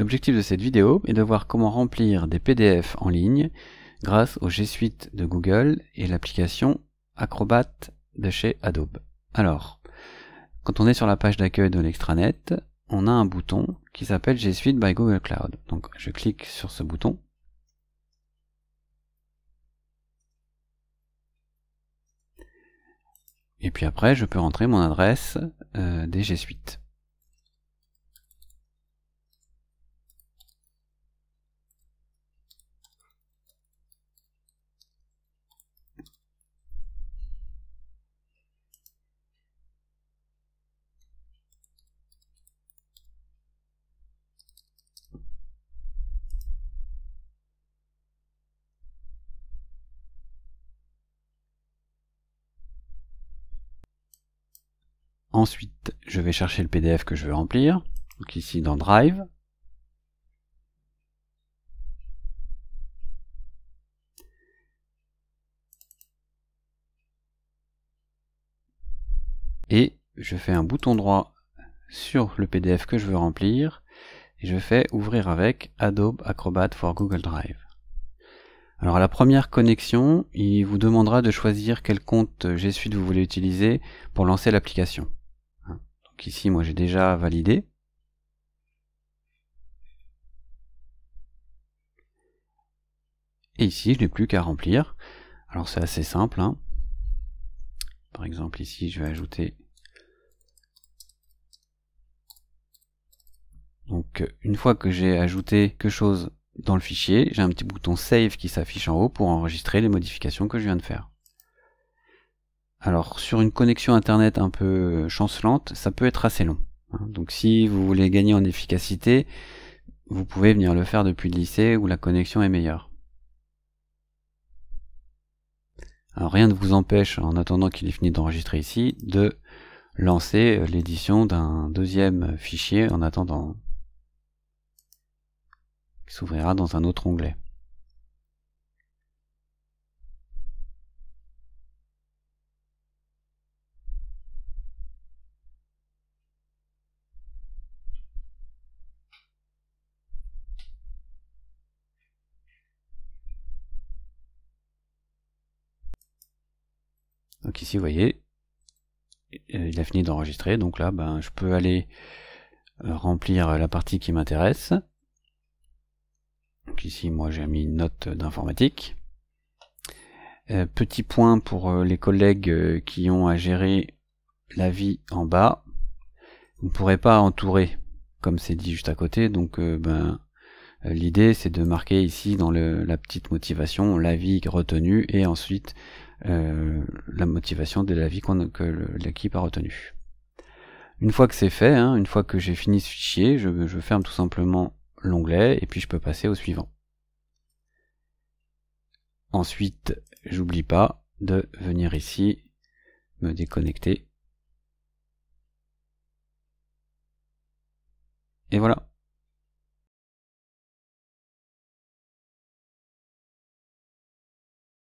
L'objectif de cette vidéo est de voir comment remplir des PDF en ligne grâce au G Suite de Google et l'application Acrobat de chez Adobe. Alors, quand on est sur la page d'accueil de l'extranet, on a un bouton qui s'appelle G Suite by Google Cloud. Donc je clique sur ce bouton. Et puis après, je peux rentrer mon adresse euh, des G Suites. Ensuite, je vais chercher le PDF que je veux remplir. Donc ici dans Drive. Et je fais un bouton droit sur le PDF que je veux remplir et je fais ouvrir avec Adobe Acrobat for Google Drive. Alors à la première connexion, il vous demandera de choisir quel compte G Suite vous voulez utiliser pour lancer l'application ici, moi j'ai déjà validé. Et ici, je n'ai plus qu'à remplir. Alors c'est assez simple. Hein. Par exemple, ici, je vais ajouter Donc une fois que j'ai ajouté quelque chose dans le fichier, j'ai un petit bouton Save qui s'affiche en haut pour enregistrer les modifications que je viens de faire. Alors sur une connexion internet un peu euh, chancelante, ça peut être assez long. Hein. Donc si vous voulez gagner en efficacité, vous pouvez venir le faire depuis le lycée où la connexion est meilleure. Alors rien ne vous empêche, en attendant qu'il ait fini d'enregistrer ici, de lancer euh, l'édition d'un deuxième fichier en attendant qui s'ouvrira dans un autre onglet. Donc ici, vous voyez, euh, il a fini d'enregistrer. Donc là, ben, je peux aller euh, remplir la partie qui m'intéresse. Donc ici, moi, j'ai mis une note d'informatique. Euh, petit point pour les collègues qui ont à gérer la vie en bas. Vous ne pourrez pas entourer, comme c'est dit juste à côté. Donc, ben, l'idée, c'est de marquer ici dans la petite motivation la vie retenue et ensuite euh, la motivation de l'avis vie que l'équipe a retenu. Une fois que c'est fait, hein, une fois que j'ai fini ce fichier, je ferme tout simplement l'onglet et puis je peux passer au suivant. Ensuite, j'oublie pas de venir ici me déconnecter. Et voilà.